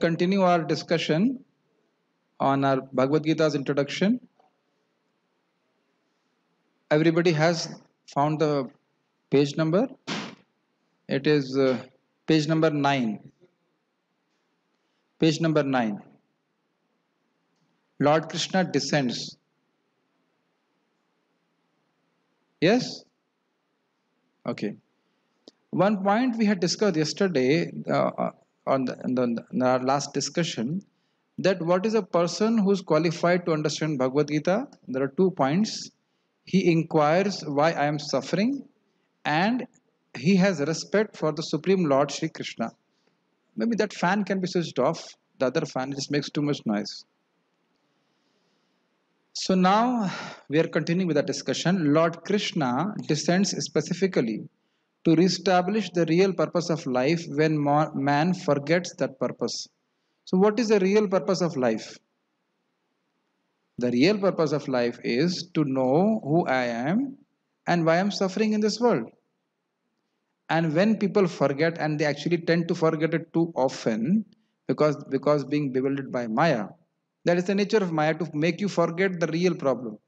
continue our discussion on our Bhagavad Gita's introduction. Everybody has found the page number. It is uh, page number 9. Page number 9. Lord Krishna descends. Yes? Okay. One point we had discussed yesterday uh, on the, the, our last discussion that what is a person who is qualified to understand Bhagavad Gita? There are two points. He inquires why I am suffering and he has respect for the Supreme Lord Sri Krishna. Maybe that fan can be switched off, the other fan just makes too much noise. So now we are continuing with the discussion. Lord Krishna descends specifically to reestablish the real purpose of life when man forgets that purpose. So, what is the real purpose of life? The real purpose of life is to know who I am and why I'm suffering in this world. And when people forget, and they actually tend to forget it too often because, because being bewildered by Maya, that is the nature of Maya to make you forget the real problem.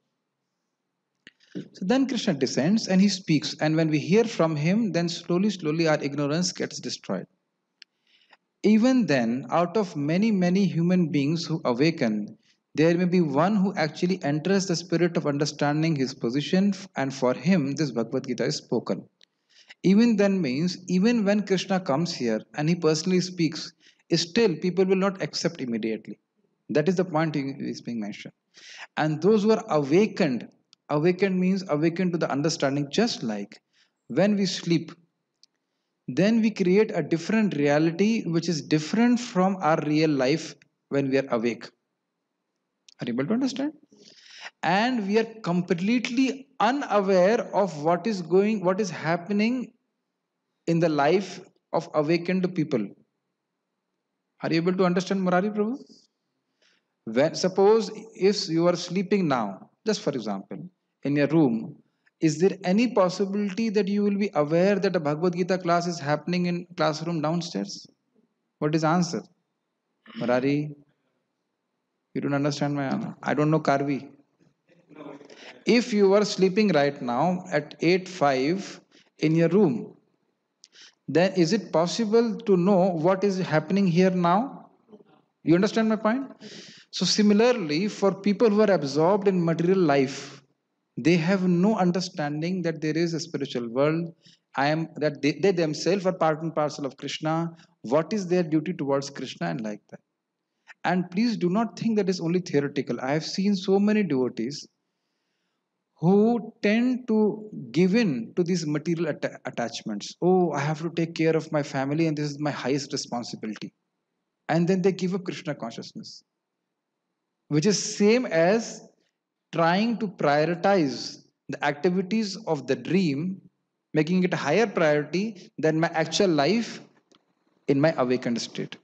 So then Krishna descends and he speaks. And when we hear from him, then slowly, slowly our ignorance gets destroyed. Even then, out of many, many human beings who awaken, there may be one who actually enters the spirit of understanding his position, and for him, this Bhagavad Gita is spoken. Even then means, even when Krishna comes here and he personally speaks, still people will not accept immediately. That is the point is being mentioned. And those who are awakened awakened means awakened to the understanding just like when we sleep then we create a different reality which is different from our real life when we are awake are you able to understand and we are completely unaware of what is going what is happening in the life of awakened people are you able to understand murari prabhu when suppose if you are sleeping now just for example, in your room, is there any possibility that you will be aware that a Bhagavad Gita class is happening in classroom downstairs? What is answer? Marari, you don't understand my answer. I don't know Karvi. If you were sleeping right now at 8.5 in your room, then is it possible to know what is happening here now? You understand my point? So, similarly, for people who are absorbed in material life, they have no understanding that there is a spiritual world. I am that they, they themselves are part and parcel of Krishna. What is their duty towards Krishna and like that? And please do not think that is only theoretical. I have seen so many devotees who tend to give in to these material att- attachments. Oh, I have to take care of my family, and this is my highest responsibility. And then they give up Krishna consciousness which is same as trying to prioritize the activities of the dream, making it a higher priority than my actual life in my awakened state.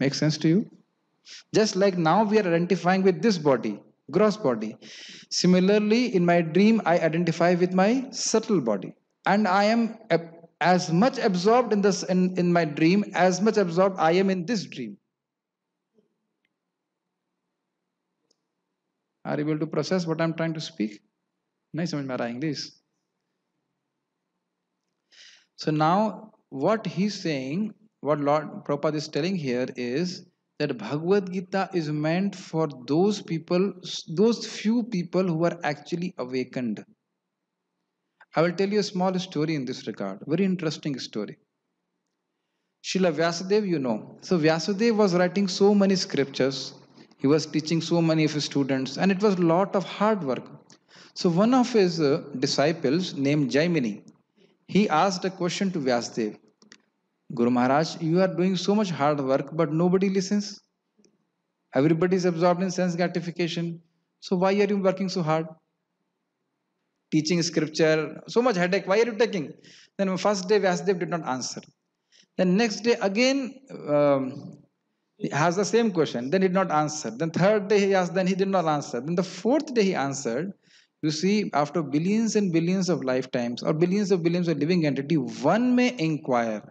Make sense to you? Just like now we are identifying with this body, gross body. Similarly, in my dream, I identify with my subtle body. And I am as much absorbed in this in, in my dream as much absorbed I am in this dream. Are you able to process what I'm trying to speak? Nice, समझ में आ रहा this. So now, what he's saying, what Lord Prabhupada is telling here is that Bhagavad Gita is meant for those people, those few people who are actually awakened. I will tell you a small story in this regard, very interesting story. Srila Vyasadeva, you know. So Vyasadeva was writing so many scriptures he was teaching so many of his students, and it was a lot of hard work. So one of his uh, disciples named Jaimini, he asked a question to Vyasdev. Guru Maharaj, you are doing so much hard work, but nobody listens. Everybody is absorbed in sense gratification. So why are you working so hard? Teaching scripture, so much headache. Why are you taking? Then first day Vyasdev did not answer. Then next day again um, he has the same question. Then he did not answer. Then third day he asked. Then he did not answer. Then the fourth day he answered. You see, after billions and billions of lifetimes or billions of billions of living entity, one may inquire,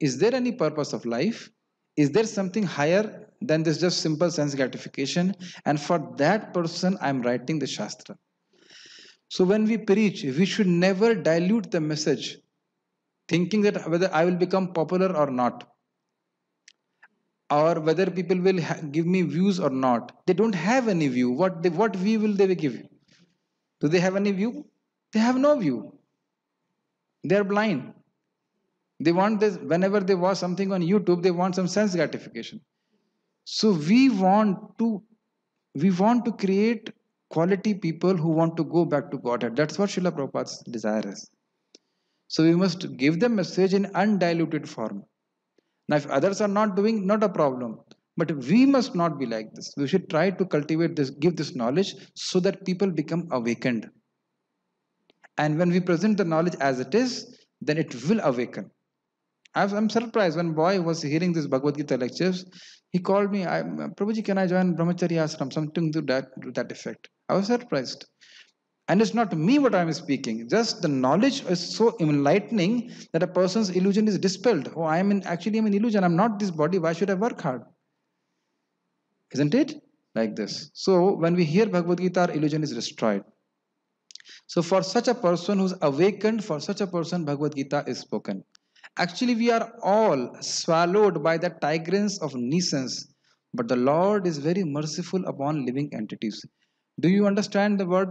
is there any purpose of life? Is there something higher than this just simple sense gratification? And for that person, I'm writing the Shastra. So when we preach, we should never dilute the message, thinking that whether I will become popular or not or whether people will ha- give me views or not they don't have any view what they, what view will they give you do they have any view they have no view they are blind they want this whenever they watch something on youtube they want some sense gratification so we want to we want to create quality people who want to go back to godhead that's what Srila Prabhupada's desire is so we must give the message in undiluted form now, if others are not doing, not a problem. But we must not be like this. We should try to cultivate this, give this knowledge so that people become awakened. And when we present the knowledge as it is, then it will awaken. I'm surprised when boy was hearing this Bhagavad Gita lectures, he called me, Prabhuji, can I join Brahmacharya Ashram? Something to that, to that effect. I was surprised. And it's not me what I'm speaking. Just the knowledge is so enlightening that a person's illusion is dispelled. Oh, I am in, actually I'm an illusion. I'm not this body. Why should I work hard? Isn't it? Like this. So when we hear Bhagavad Gita, our illusion is destroyed. So for such a person who's awakened, for such a person, Bhagavad Gita is spoken. Actually, we are all swallowed by the tigrance of nuisance. But the Lord is very merciful upon living entities. Do you understand the word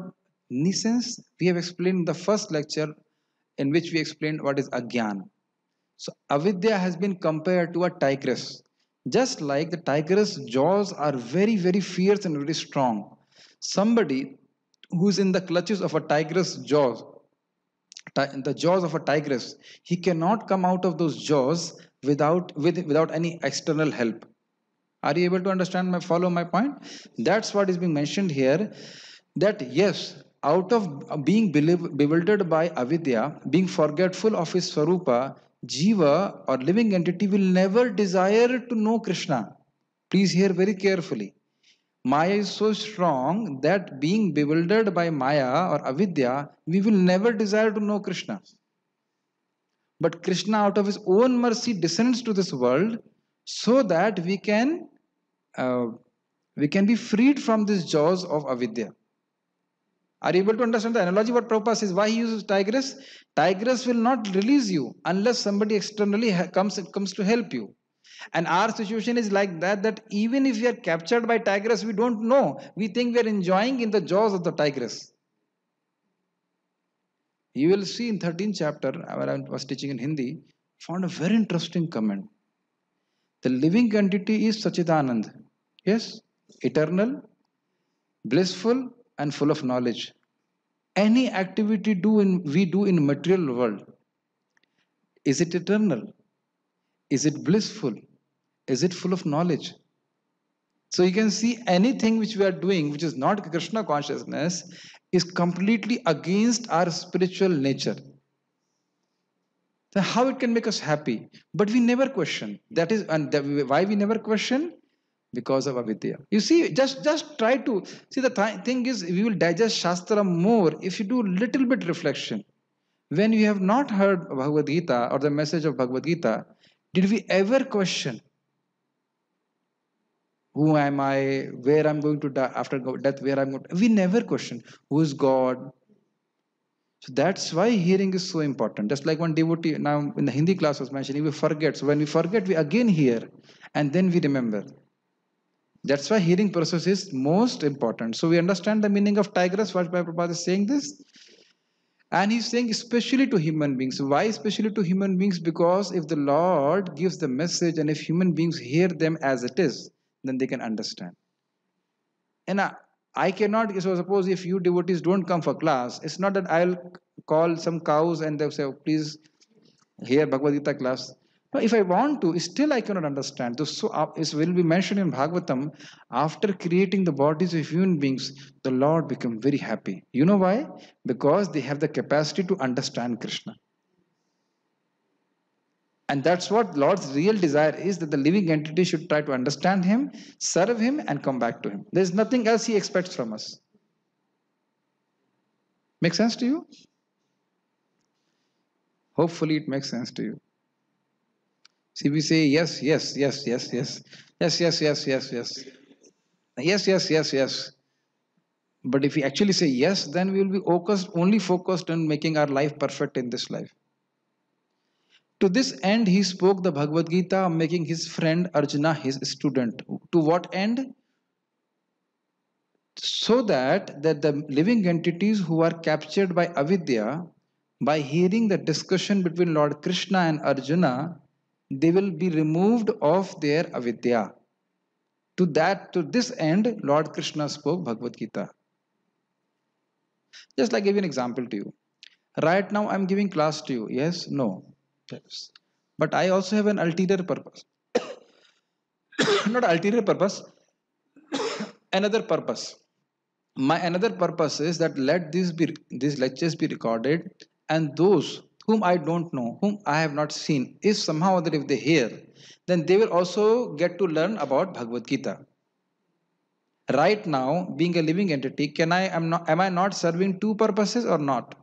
Nisans, we have explained in the first lecture in which we explained what is Agyan. So avidya has been compared to a tigress. Just like the tigress jaws are very very fierce and very strong. Somebody who's in the clutches of a tigress jaws, the jaws of a tigress, he cannot come out of those jaws without with, without any external help. Are you able to understand my follow my point? That's what is being mentioned here. That yes, out of uh, being bewildered by avidya, being forgetful of his swarupa, jiva or living entity will never desire to know Krishna. Please hear very carefully. Maya is so strong that being bewildered by Maya or avidya, we will never desire to know Krishna. But Krishna, out of his own mercy, descends to this world so that we can uh, we can be freed from these jaws of avidya. Are you able to understand the analogy what Prabhupada says? Why he uses tigress? Tigress will not release you unless somebody externally comes, comes to help you. And our situation is like that, that even if we are captured by tigress, we don't know. We think we are enjoying in the jaws of the tigress. You will see in 13th chapter, where I was teaching in Hindi, found a very interesting comment. The living entity is Sachidanand. Yes, eternal, blissful, and full of knowledge. Any activity do in, we do in material world, is it eternal? Is it blissful? Is it full of knowledge? So you can see anything which we are doing, which is not Krishna consciousness, is completely against our spiritual nature. So how it can make us happy? But we never question. That is, and that, why we never question because of avidya you see just just try to see the th- thing is we will digest shastra more if you do little bit reflection when you have not heard bhagavad gita or the message of bhagavad gita did we ever question who am i where i'm going to die after death where i'm going to, we never question who is god so that's why hearing is so important. Just like one devotee now in the Hindi class was mentioning, we forget. So when we forget, we again hear and then we remember. That's why hearing process is most important. So we understand the meaning of tigress, what Prabhupada is saying this. And he's saying especially to human beings. Why especially to human beings? Because if the Lord gives the message and if human beings hear them as it is, then they can understand. And I, I cannot, so suppose if you devotees don't come for class, it's not that I'll call some cows and they'll say, oh, please hear Bhagavad Gita class. Now, if I want to, still I cannot understand. This so, uh, will be mentioned in Bhagavatam. After creating the bodies of human beings, the Lord become very happy. You know why? Because they have the capacity to understand Krishna. And that's what Lord's real desire is that the living entity should try to understand Him, serve Him, and come back to Him. There is nothing else He expects from us. Make sense to you? Hopefully, it makes sense to you. See, we say yes, yes, yes, yes, yes, yes, yes, yes, yes, yes, yes, yes, yes, yes. But if we actually say yes, then we will be focused, only focused on making our life perfect in this life. To this end, he spoke the Bhagavad Gita, making his friend Arjuna his student. To what end? So that, that the living entities who are captured by avidya, by hearing the discussion between Lord Krishna and Arjuna, they will be removed of their avidya. To that, to this end, Lord Krishna spoke Bhagavad Gita. Just like I give an example to you. Right now, I'm giving class to you. Yes? No. Yes. But I also have an ulterior purpose. Not ulterior purpose, another purpose. My another purpose is that let these be these lectures be recorded and those whom I don't know, whom I have not seen, if somehow or other if they hear, then they will also get to learn about Bhagavad Gita. Right now, being a living entity, can I am not am I not serving two purposes or not?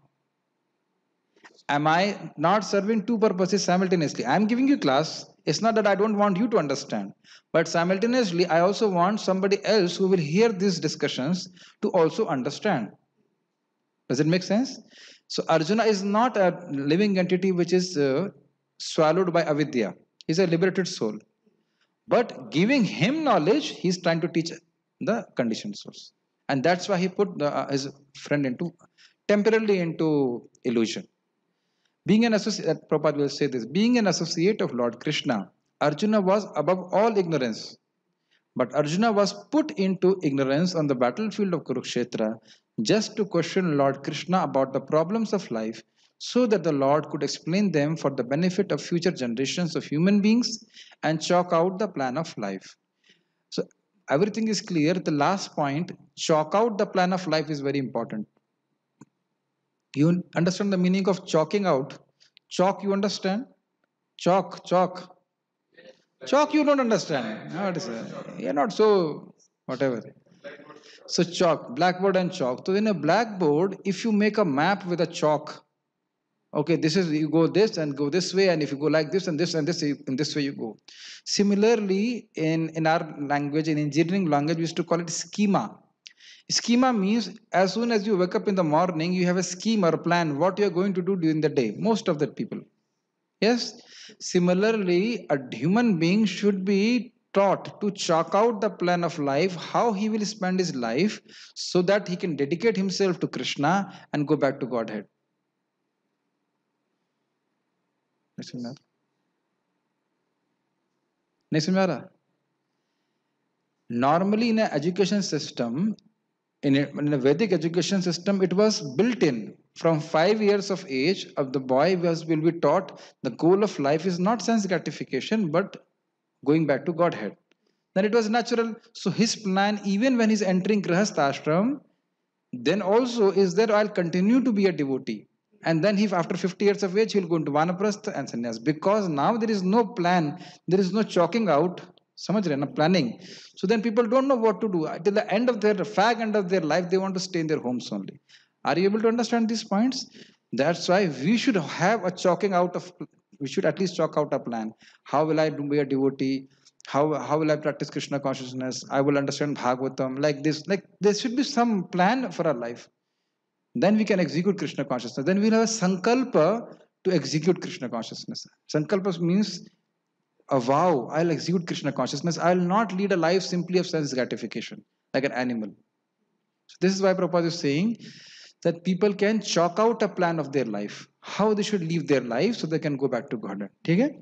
Am I not serving two purposes simultaneously? I am giving you class. It's not that I don't want you to understand, but simultaneously, I also want somebody else who will hear these discussions to also understand. Does it make sense? So Arjuna is not a living entity which is uh, swallowed by avidya. He's a liberated soul. But giving him knowledge, he's trying to teach the conditioned souls, And that's why he put the, uh, his friend into temporarily into illusion. Being an associate, uh, Prabhupada will say this, being an associate of Lord Krishna, Arjuna was above all ignorance. But Arjuna was put into ignorance on the battlefield of Kurukshetra just to question Lord Krishna about the problems of life so that the Lord could explain them for the benefit of future generations of human beings and chalk out the plan of life. So, everything is clear. The last point, chalk out the plan of life, is very important. You understand the meaning of chalking out? Chalk, you understand? Chalk, chalk. Chalk, you don't understand. No, it is, you're not so, whatever. So chalk, blackboard and chalk. So in a blackboard, if you make a map with a chalk, okay, this is, you go this and go this way, and if you go like this and this and this, in this way you go. Similarly, in, in our language, in engineering language, we used to call it schema. Schema means as soon as you wake up in the morning, you have a scheme or plan, what you're going to do during the day, most of the people. Yes? Similarly, a human being should be to chalk out the plan of life, how he will spend his life, so that he can dedicate himself to Krishna and go back to Godhead. normally in an education system in a, in a, vedic education system it was built in from 5 years of age of the boy was will be taught the goal of life is not sense gratification but going back to Godhead. Then it was natural. So his plan, even when he's entering Grahasthashram, then also is that I'll continue to be a devotee. And then if after 50 years of age, he'll go into Vanaprastha and sannyas. Because now there is no plan, there is no chalking out, so much planning. So then people don't know what to do. Till the end of their, fag end of their life, they want to stay in their homes only. Are you able to understand these points? That's why we should have a chalking out of we should at least chalk out a plan how will i be a devotee how how will i practice krishna consciousness i will understand bhagavatam like this like there should be some plan for our life then we can execute krishna consciousness then we'll have a sankalpa to execute krishna consciousness sankalpa means a vow i'll execute krishna consciousness i'll not lead a life simply of sense gratification like an animal so this is why prabhupada is saying that people can chalk out a plan of their life, how they should live their life so they can go back to Godhead. Okay?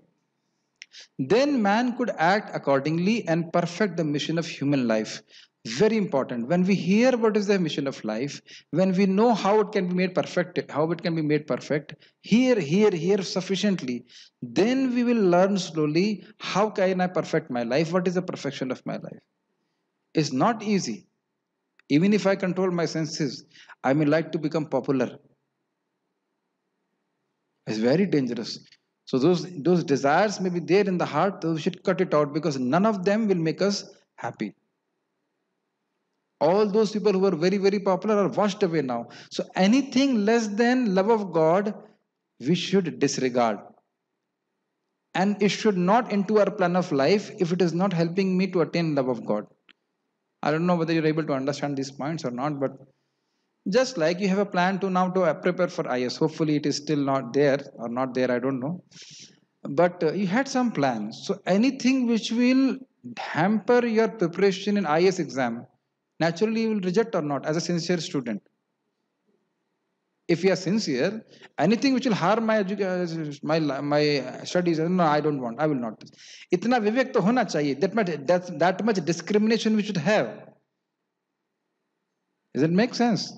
Then man could act accordingly and perfect the mission of human life. Very important. When we hear what is the mission of life, when we know how it can be made perfect, how it can be made perfect, here, here, here sufficiently, then we will learn slowly how can I perfect my life? What is the perfection of my life? It's not easy even if I control my senses, I may like to become popular. It's very dangerous. So those, those desires may be there in the heart, so we should cut it out because none of them will make us happy. All those people who are very, very popular are washed away now. So anything less than love of God, we should disregard. And it should not into our plan of life if it is not helping me to attain love of God. I don't know whether you're able to understand these points or not, but just like you have a plan to now to uh, prepare for IS. Hopefully it is still not there or not there, I don't know. But uh, you had some plans. So anything which will hamper your preparation in IS exam, naturally you will reject or not as a sincere student if you are sincere, anything which will harm my uh, my my studies, no, I don't want. I will not. इतना Vivek तो hona chahiye. That much that that much discrimination we should have. Does it make sense?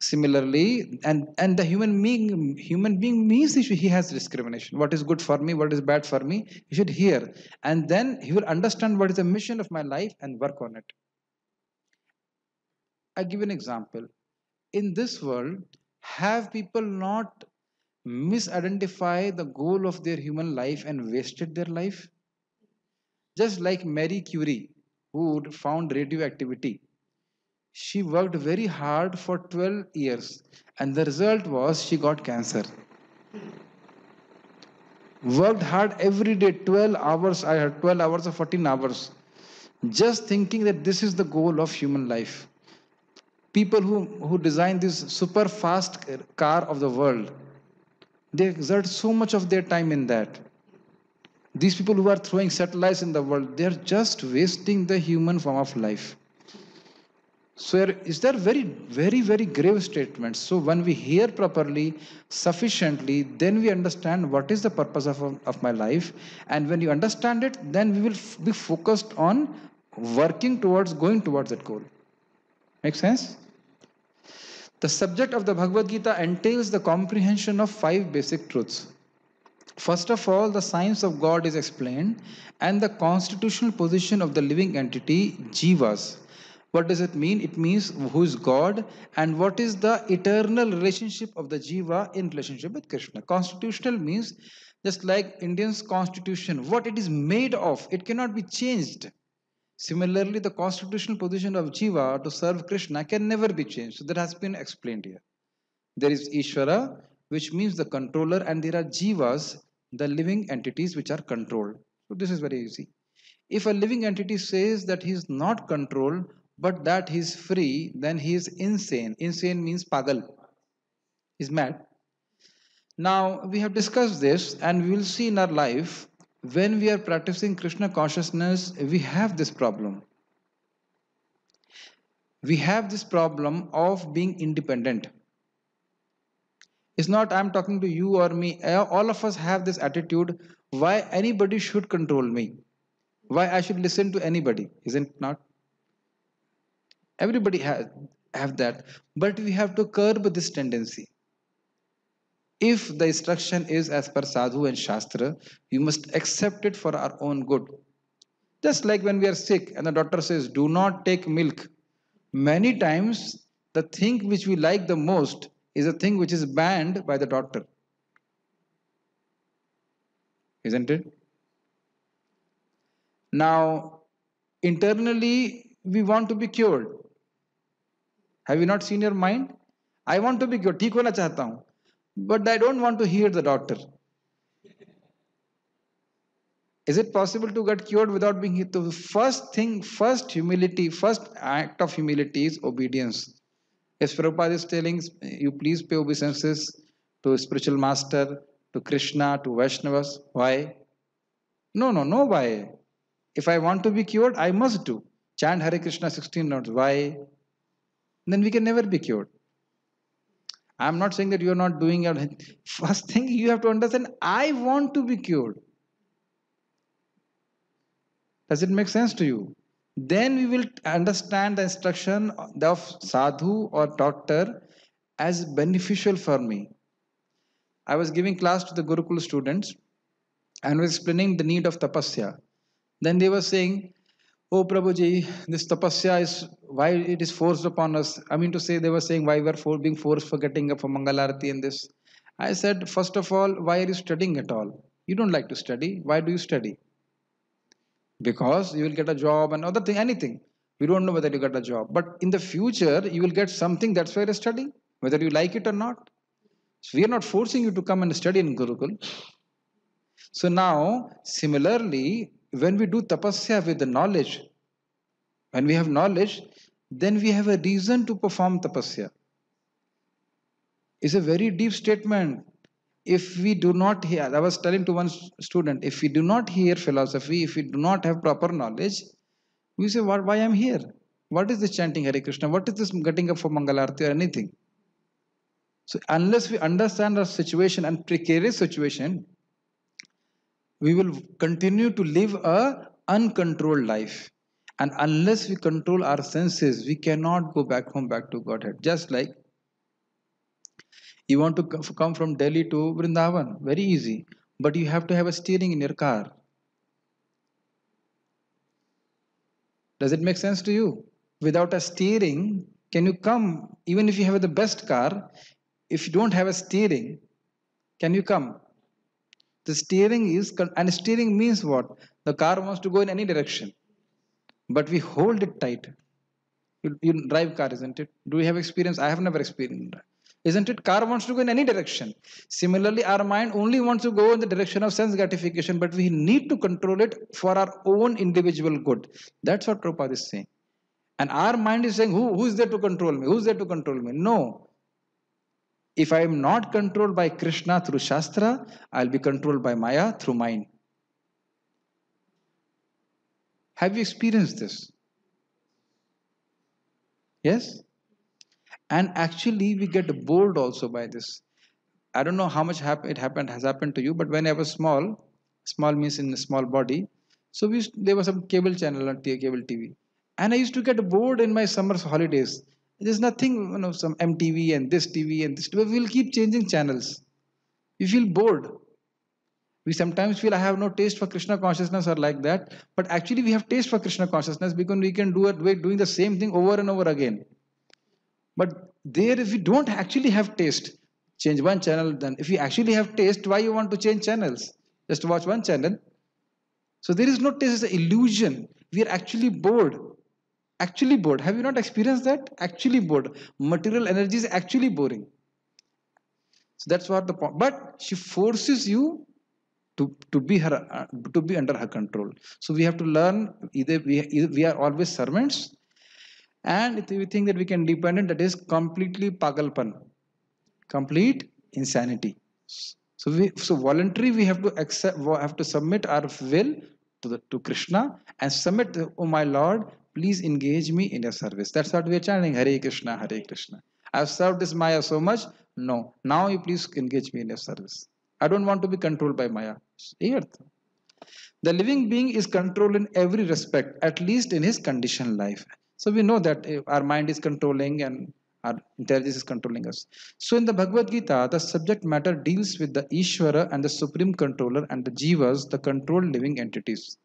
Similarly, and and the human being human being means he, should, he has discrimination. What is good for me, what is bad for me, he should hear, and then he will understand what is the mission of my life and work on it. I give an example. In this world, have people not misidentify the goal of their human life and wasted their life? Just like Marie Curie, who found radioactivity, she worked very hard for 12 years, and the result was she got cancer. Worked hard every day, 12 hours, I uh, had 12 hours or 14 hours, just thinking that this is the goal of human life people who, who design this super fast car of the world, they exert so much of their time in that. These people who are throwing satellites in the world, they are just wasting the human form of life. So is there very, very, very grave statements. So when we hear properly, sufficiently, then we understand what is the purpose of, of my life. And when you understand it, then we will be focused on working towards, going towards that goal. Make sense? The subject of the Bhagavad Gita entails the comprehension of five basic truths. First of all, the science of God is explained and the constitutional position of the living entity, jivas. What does it mean? It means who is God and what is the eternal relationship of the jiva in relationship with Krishna. Constitutional means just like Indian's constitution, what it is made of, it cannot be changed. Similarly, the constitutional position of Jiva to serve Krishna can never be changed. So that has been explained here. There is Ishvara, which means the controller, and there are Jivas, the living entities which are controlled. So this is very easy. If a living entity says that he is not controlled, but that he is free, then he is insane. Insane means pagal. He's mad. Now, we have discussed this and we will see in our life when we are practicing Krishna consciousness, we have this problem. We have this problem of being independent. It's not I'm talking to you or me. Uh, all of us have this attitude why anybody should control me, why I should listen to anybody, isn't not? Everybody has have that, but we have to curb this tendency if the instruction is as per sadhu and shastra, you must accept it for our own good. Just like when we are sick and the doctor says, do not take milk. Many times, the thing which we like the most is a thing which is banned by the doctor. Isn't it? Now, internally, we want to be cured. Have you not seen your mind? I want to be cured. ठीक na चाहता but I don't want to hear the doctor. Is it possible to get cured without being hit? The first thing, first humility, first act of humility is obedience. As Prabhupada is telling, you please pay obeisances to spiritual master, to Krishna, to Vaishnavas. Why? No, no, no why. If I want to be cured, I must do. Chant Hare Krishna 16 notes. Why? Then we can never be cured. I'm not saying that you are not doing your first thing you have to understand I want to be cured. Does it make sense to you? Then we will understand the instruction of sadhu or doctor as beneficial for me. I was giving class to the Gurukul students and was explaining the need of tapasya. Then they were saying, oh Prabhuji, this tapasya is why it is forced upon us. I mean to say, they were saying why we are for, being forced for getting up for Mangalarati and this. I said, first of all, why are you studying at all? You don't like to study. Why do you study? Because you will get a job and other thing, anything. We don't know whether you get a job. But in the future, you will get something. That's why you're studying, whether you like it or not. So we are not forcing you to come and study in Gurukul. So now, similarly, when we do tapasya with the knowledge, when we have knowledge, then we have a reason to perform tapasya. It's a very deep statement. If we do not hear, I was telling to one student, if we do not hear philosophy, if we do not have proper knowledge, we say, why, why am here? What is this chanting Hare Krishna? What is this getting up for Mangalarti or anything? So unless we understand our situation and precarious situation, we will continue to live a uncontrolled life and unless we control our senses we cannot go back home back to godhead just like you want to come from delhi to vrindavan very easy but you have to have a steering in your car does it make sense to you without a steering can you come even if you have the best car if you don't have a steering can you come the steering is, and steering means what? The car wants to go in any direction. But we hold it tight. You, you drive car, isn't it? Do you have experience? I have never experienced is Isn't it? Car wants to go in any direction. Similarly, our mind only wants to go in the direction of sense gratification, but we need to control it for our own individual good. That's what Prabhupada is saying. And our mind is saying, Who, who is there to control me? Who's there to control me? No. If I am not controlled by Krishna through Shastra, I'll be controlled by Maya through mind. Have you experienced this? Yes? And actually, we get bored also by this. I don't know how much it happened has happened to you, but when I was small, small means in a small body, so we used, there was some cable channel on cable TV, and I used to get bored in my summer holidays there's nothing, you know, some MTV and this TV and this. TV. We'll keep changing channels. We feel bored. We sometimes feel I have no taste for Krishna consciousness or like that. But actually, we have taste for Krishna consciousness because we can do it. We're doing the same thing over and over again. But there, if we don't actually have taste, change one channel. Then, if you actually have taste, why you want to change channels? Just watch one channel. So there is no taste. It's an illusion. We are actually bored actually bored have you not experienced that actually bored material energy is actually boring so that's what the point but she forces you to, to be her uh, to be under her control so we have to learn either we, either we are always servants and if we think that we can depend on that is completely pagalpan complete insanity so we so voluntary we have to accept have to submit our will to the to krishna and submit oh my lord Please engage me in your service. That's what we're chanting. Hare Krishna, Hare Krishna. I've served this Maya so much. No. Now you please engage me in your service. I don't want to be controlled by Maya. The living being is controlled in every respect, at least in his conditioned life. So we know that eh, our mind is controlling and our intelligence is controlling us. So in the Bhagavad Gita, the subject matter deals with the Ishvara and the Supreme Controller and the Jivas, the controlled living entities.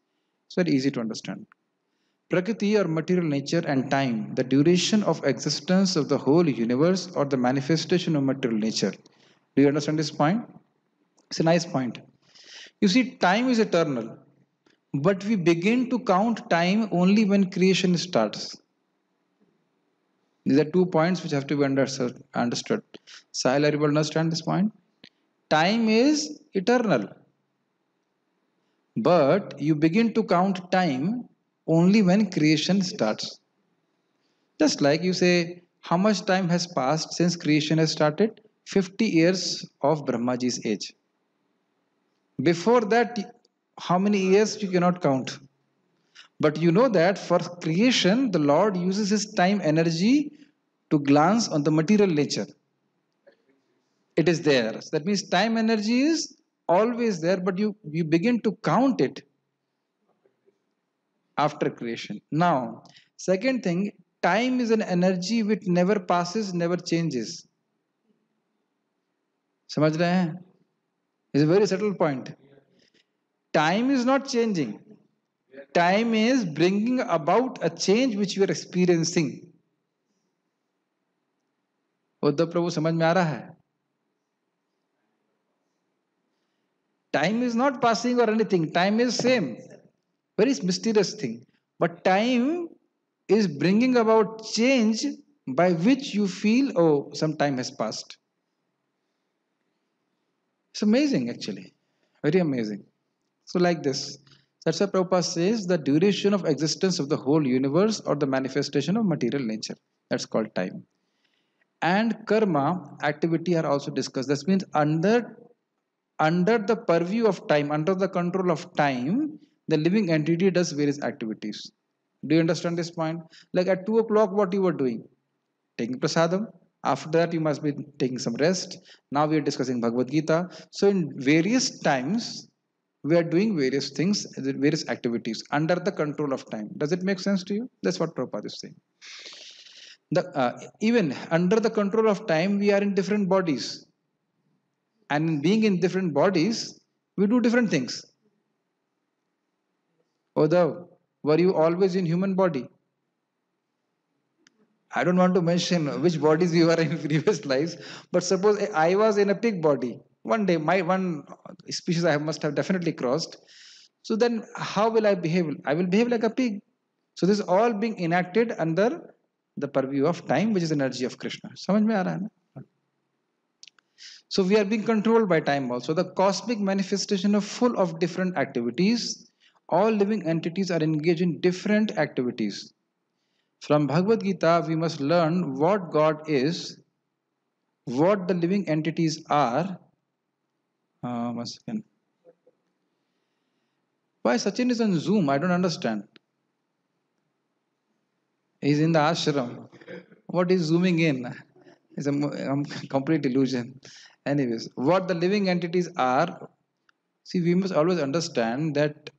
It's very easy to understand. Prakriti or material nature and time, the duration of existence of the whole universe or the manifestation of material nature. Do you understand this point? It's a nice point. You see, time is eternal, but we begin to count time only when creation starts. These are two points which have to be understood. Sahil, are you understand this point? Time is eternal, but you begin to count time only when creation starts. Just like you say, how much time has passed since creation has started? 50 years of Brahmaji's age. Before that, how many years you cannot count. But you know that for creation, the Lord uses his time energy to glance on the material nature. It is there. So that means time energy is always there, but you, you begin to count it after creation. Now, second thing, time is an energy which never passes, never changes. समझ रहे हैं is a very subtle point time is not changing time is bringing about a change which you are experiencing Uddhav Prabhu समझ में आ रहा है time is not passing और anything time is same very mysterious thing. But time is bringing about change by which you feel, oh, some time has passed. It's amazing, actually. Very amazing. So, like this. That's why Prabhupada says the duration of existence of the whole universe or the manifestation of material nature. That's called time. And karma, activity are also discussed. This means under, under the purview of time, under the control of time, the living entity does various activities. Do you understand this point? Like at 2 o'clock, what you were doing? Taking prasadam. After that, you must be taking some rest. Now we are discussing Bhagavad Gita. So in various times, we are doing various things, various activities under the control of time. Does it make sense to you? That's what Prabhupada is saying. The, uh, even under the control of time, we are in different bodies. And being in different bodies, we do different things. Odhav, were you always in human body? I don't want to mention which bodies you were in previous lives, but suppose I was in a pig body. One day, my one species I must have definitely crossed. So then, how will I behave? I will behave like a pig. So this is all being enacted under the purview of time, which is energy of Krishna. So we are being controlled by time also. The cosmic manifestation of full of different activities all living entities are engaged in different activities. From Bhagavad Gita, we must learn what God is, what the living entities are. Uh, one second. Why Sachin is on Zoom? I don't understand. He's in the ashram. What is zooming in? It's a um, complete illusion. Anyways, what the living entities are, see, we must always understand that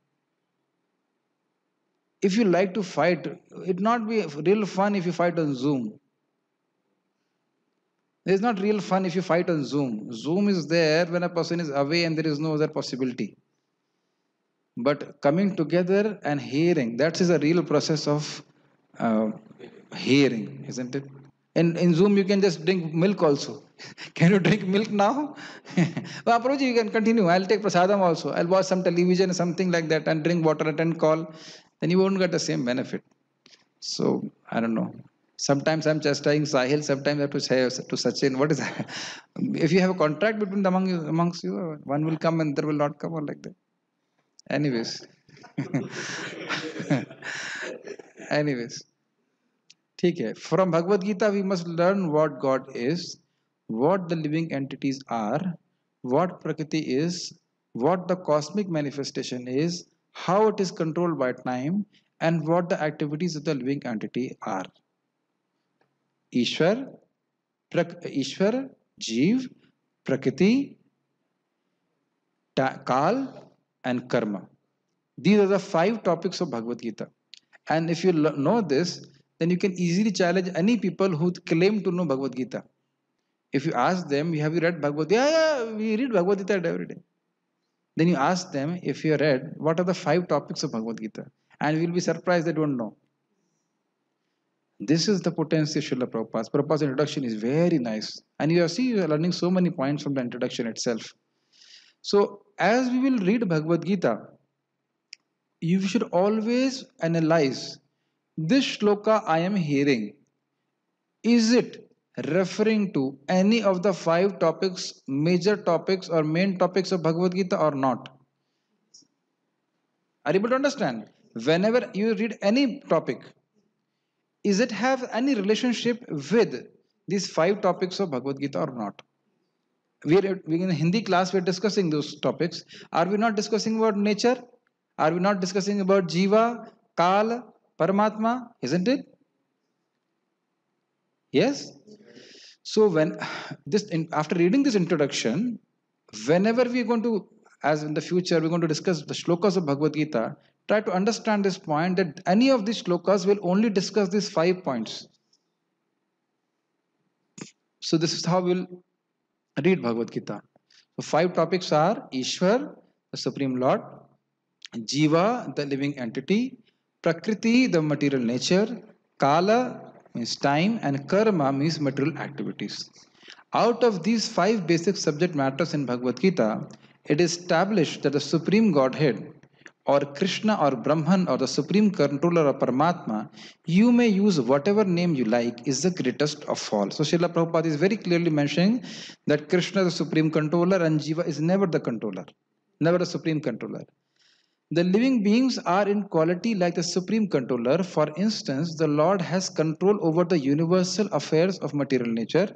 if you like to fight, it not be real fun if you fight on Zoom. There's not real fun if you fight on Zoom. Zoom is there when a person is away and there is no other possibility. But coming together and hearing, that is a real process of uh, hearing, isn't it? And in Zoom, you can just drink milk also. can you drink milk now? well, Prabhuji, you can continue. I'll take prasadam also. I'll watch some television, something like that, and drink water and call then you won't get the same benefit. So I don't know. Sometimes I'm chastising Sahil, sometimes I have to say to Sachin, what is that? if you have a contract between the among you, amongst you, one will come and there will not come or like that. Anyways. Anyways. ठीक है from Bhagavad Gita we must learn what God is what the living entities are what prakriti is what the cosmic manifestation how it is controlled by time, and what the activities of the living entity are. Ishwar, prak Ishwar, Jeev, Prakriti, Kal, and Karma. These are the five topics of Bhagavad Gita. And if you know this, then you can easily challenge any people who claim to know Bhagavad Gita. If you ask them, have you read Bhagavad Gita? Yeah, yeah, we read Bhagavad Gita every day. Then you ask them, if you read, what are the five topics of Bhagavad Gita? And you will be surprised they don't know. This is the potency of Srila Prabhupada's. Prabhupada's introduction is very nice. And you see, you are learning so many points from the introduction itself. So, as we will read Bhagavad Gita, you should always analyze this shloka I am hearing. Is it referring to any of the five topics, major topics or main topics of Bhagavad Gita or not? Are you able to understand? Whenever you read any topic, is it have any relationship with these five topics of Bhagavad Gita or not? We are, in Hindi class, we are discussing those topics. Are we not discussing about nature? Are we not discussing about Jiva, Kal, Paramatma? Isn't it? Yes? so when this in, after reading this introduction whenever we're going to as in the future we're going to discuss the shlokas of bhagavad gita try to understand this point that any of these shlokas will only discuss these five points so this is how we'll read bhagavad gita so five topics are ishwar the supreme lord jiva the living entity prakriti the material nature kala means time and karma means material activities. Out of these five basic subject matters in Bhagavad Gita, it is established that the Supreme Godhead or Krishna or Brahman or the Supreme Controller or Paramatma, you may use whatever name you like, is the greatest of all. So Srila Prabhupada is very clearly mentioning that Krishna is the Supreme Controller and Jiva is never the controller, never the Supreme Controller. The living beings are in quality like the supreme controller. For instance, the Lord has control over the universal affairs of material nature.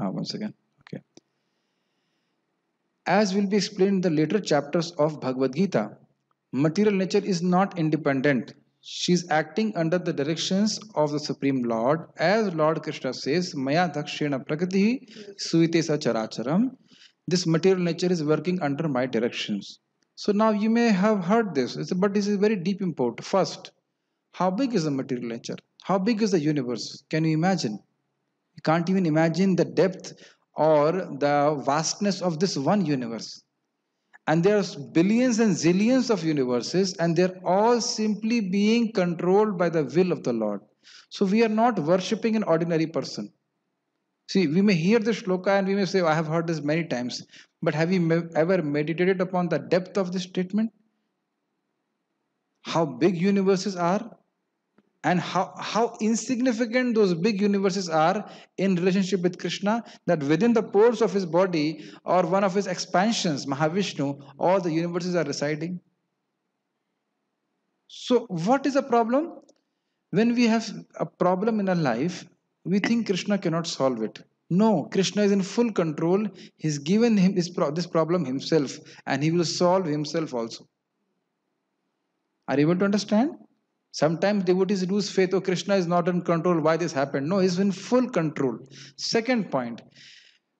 Ah, once again, okay. As will be explained in the later chapters of Bhagavad Gita, material nature is not independent. She is acting under the directions of the Supreme Lord. As Lord Krishna says, Maya Dakshina Prakriti Suite Sacharacharam this material nature is working under my directions. So now you may have heard this, but this is very deep import. First, how big is the material nature? How big is the universe? Can you imagine? You can't even imagine the depth or the vastness of this one universe. And there are billions and zillions of universes, and they're all simply being controlled by the will of the Lord. So we are not worshipping an ordinary person. See, we may hear the shloka and we may say, I have heard this many times, but have you ever meditated upon the depth of this statement? How big universes are and how, how insignificant those big universes are in relationship with Krishna that within the pores of his body or one of his expansions, Mahavishnu, all the universes are residing. So, what is the problem? When we have a problem in our life, we think krishna cannot solve it no krishna is in full control he's given him this, pro- this problem himself and he will solve himself also are you able to understand sometimes devotees lose faith oh krishna is not in control why this happened no he's in full control second point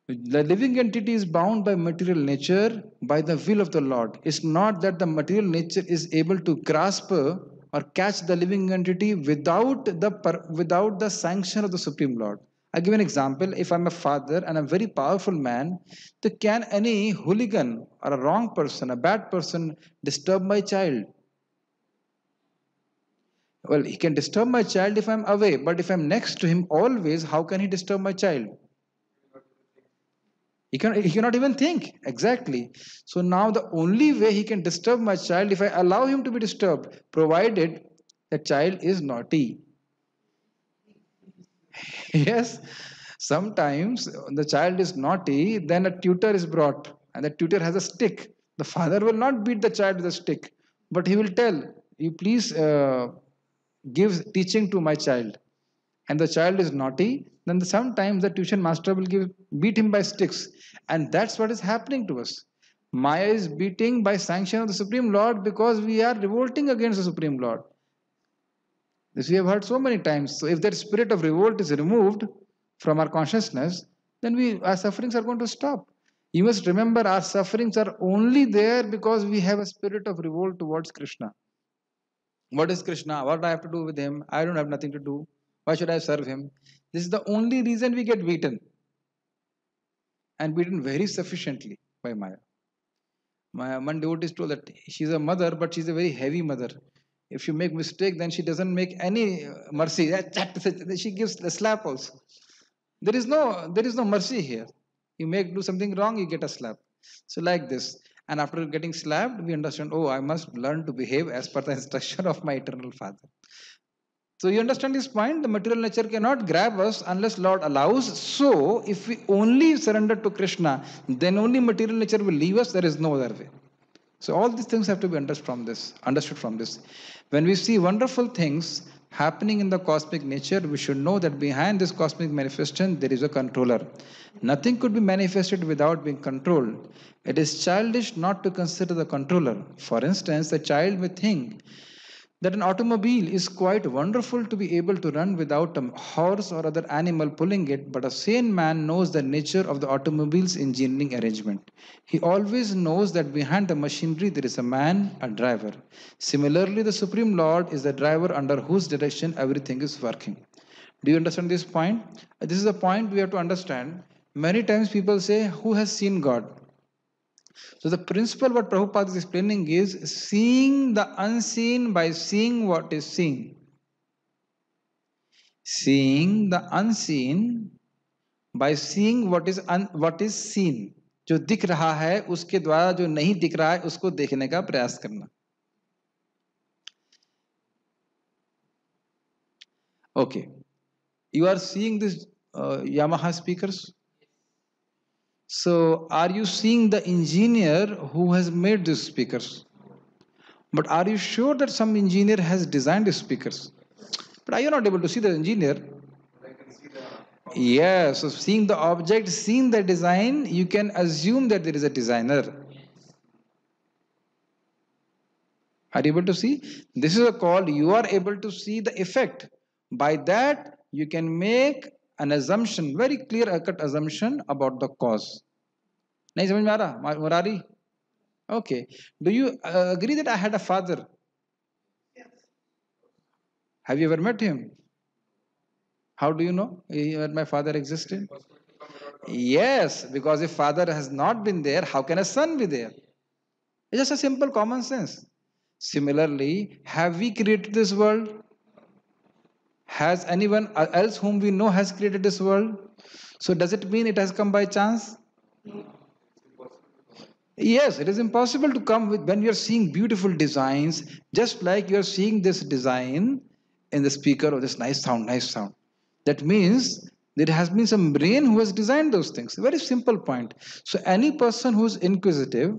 the living entity is bound by material nature by the will of the Lord. It's not that the material nature is able to grasp or catch the living entity without the without the sanction of the supreme lord i give an example if i'm a father and a very powerful man then can any hooligan or a wrong person a bad person disturb my child well he can disturb my child if i'm away but if i'm next to him always how can he disturb my child he can he cannot even think exactly so now the only way he can disturb my child if i allow him to be disturbed provided the child is naughty yes sometimes the child is naughty then a tutor is brought and the tutor has a stick the father will not beat the child with a stick but he will tell you please uh, give teaching to my child and the child is naughty then the, sometimes the tuition master will give beat him by sticks and that's what is happening to us maya is beating by sanction of the supreme lord because we are revolting against the supreme lord this we have heard so many times so if that spirit of revolt is removed from our consciousness then we our sufferings are going to stop you must remember our sufferings are only there because we have a spirit of revolt towards krishna what is krishna what do i have to do with him i don't have nothing to do why should I serve him? This is the only reason we get beaten. And beaten very sufficiently by Maya. My one devotee is told that she's a mother, but she's a very heavy mother. If you make mistake, then she doesn't make any uh, mercy. She gives a slap also. There is no there is no mercy here. You make do something wrong, you get a slap. So like this. And after getting slapped, we understand, oh, I must learn to behave as per the instruction of my eternal father. So you understand this point? The material nature cannot grab us unless Lord allows. So if we only surrender to Krishna, then only material nature will leave us. There is no other way. So all these things have to be understood from this. Understood from this. When we see wonderful things happening in the cosmic nature, we should know that behind this cosmic manifestation there is a controller. Nothing could be manifested without being controlled. It is childish not to consider the controller. For instance, a child may think that an automobile is quite wonderful to be able to run without a horse or other animal pulling it, but a sane man knows the nature of the automobile's engineering arrangement. He always knows that behind the machinery there is a man, a driver. Similarly, the Supreme Lord is the driver under whose direction everything is working. Do you understand this point? This is a point we have to understand. Many times people say, Who has seen God? So the principle what Prabhupada is explaining is seeing the unseen by seeing what is seen. Seeing the unseen by seeing what is un, what is seen. जो दिख रहा है उसके द्वारा जो नहीं दिख रहा है उसको देखने का प्रयास करना okay you are seeing this Yamaha speakers So are you seeing the engineer who has made these speakers? But are you sure that some engineer has designed the speakers? But are you not able to see the engineer? Yes. yeah, so seeing the object, seeing the design, you can assume that there is a designer. Are you able to see? This is a call. You are able to see the effect. By that, you can make an assumption, very clear accurate assumption about the cause. नहीं okay. Do you uh, agree that I had a father? Yes. Have you ever met him? How do you know that my father existed? yes because if father has not been there how can a son be there it's just a simple common sense similarly have we created this world has anyone else whom we know has created this world? So does it mean it has come by chance? Yes, it is impossible to come with when you are seeing beautiful designs, just like you are seeing this design in the speaker or this nice sound, nice sound. That means there has been some brain who has designed those things. Very simple point. So any person who is inquisitive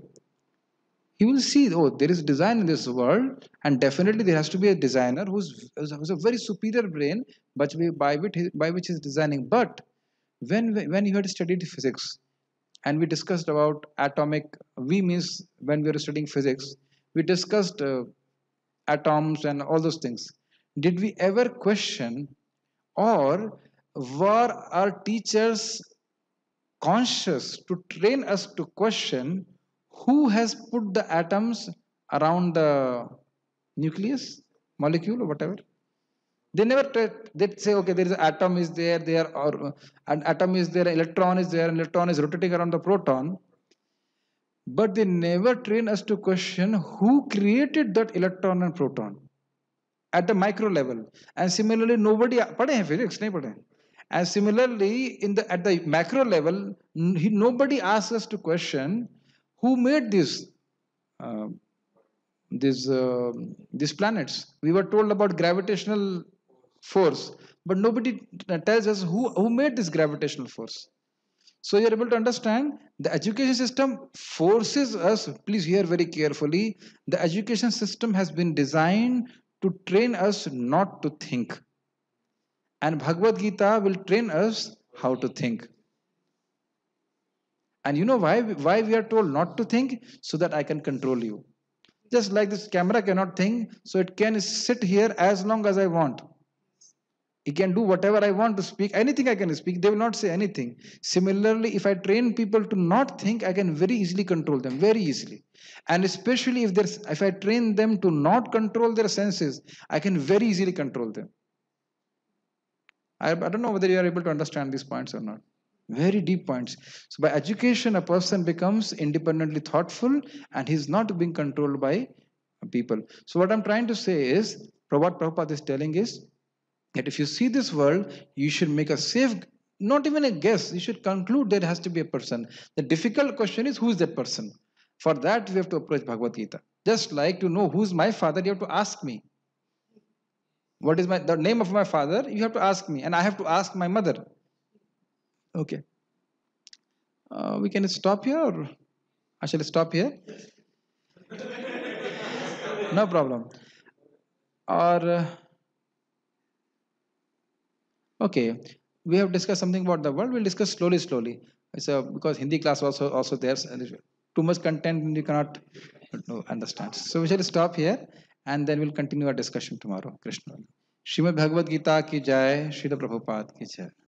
you will see, oh, there is design in this world, and definitely there has to be a designer who's, who's a very superior brain but by which, by which he's designing. But when, when you had studied physics, and we discussed about atomic, we means when we were studying physics, we discussed uh, atoms and all those things. Did we ever question or were our teachers conscious to train us to question who has put the atoms around the nucleus, molecule, or whatever? They never they say, okay, there is an atom is there, there or an atom is there, electron is there, electron is rotating around the proton. But they never train us to question who created that electron and proton at the micro level. And similarly, nobody पढ़े hai physics nahi पढ़े And similarly, in the at the macro level, nobody asks us to question who made these uh, these uh, these planets we were told about gravitational force but nobody tells us who who made this gravitational force so you are able to understand the education system forces us please hear very carefully the education system has been designed to train us not to think and bhagavad gita will train us how to think and you know why, why we are told not to think? So that I can control you. Just like this camera cannot think, so it can sit here as long as I want. It can do whatever I want to speak, anything I can speak, they will not say anything. Similarly, if I train people to not think, I can very easily control them, very easily. And especially if there's if I train them to not control their senses, I can very easily control them. I, I don't know whether you are able to understand these points or not. Very deep points. So by education, a person becomes independently thoughtful and he's not being controlled by people. So what I'm trying to say is, what Prabhupada is telling is, that if you see this world, you should make a safe, not even a guess, you should conclude there has to be a person. The difficult question is, who is that person? For that, we have to approach Bhagavad Gita. Just like to know who's my father, you have to ask me. What is my the name of my father? You have to ask me, and I have to ask my mother. Okay. Uh, we can stop here or I shall stop here. no problem. Or uh, okay, we have discussed something about the world. We'll discuss slowly, slowly. It's a, because Hindi class also also there's too much content you cannot no, understand. So we shall stop here and then we'll continue our discussion tomorrow. Krishna. Shrimad Bhagavad Gita की जय श्रील प्रभुपाद की जय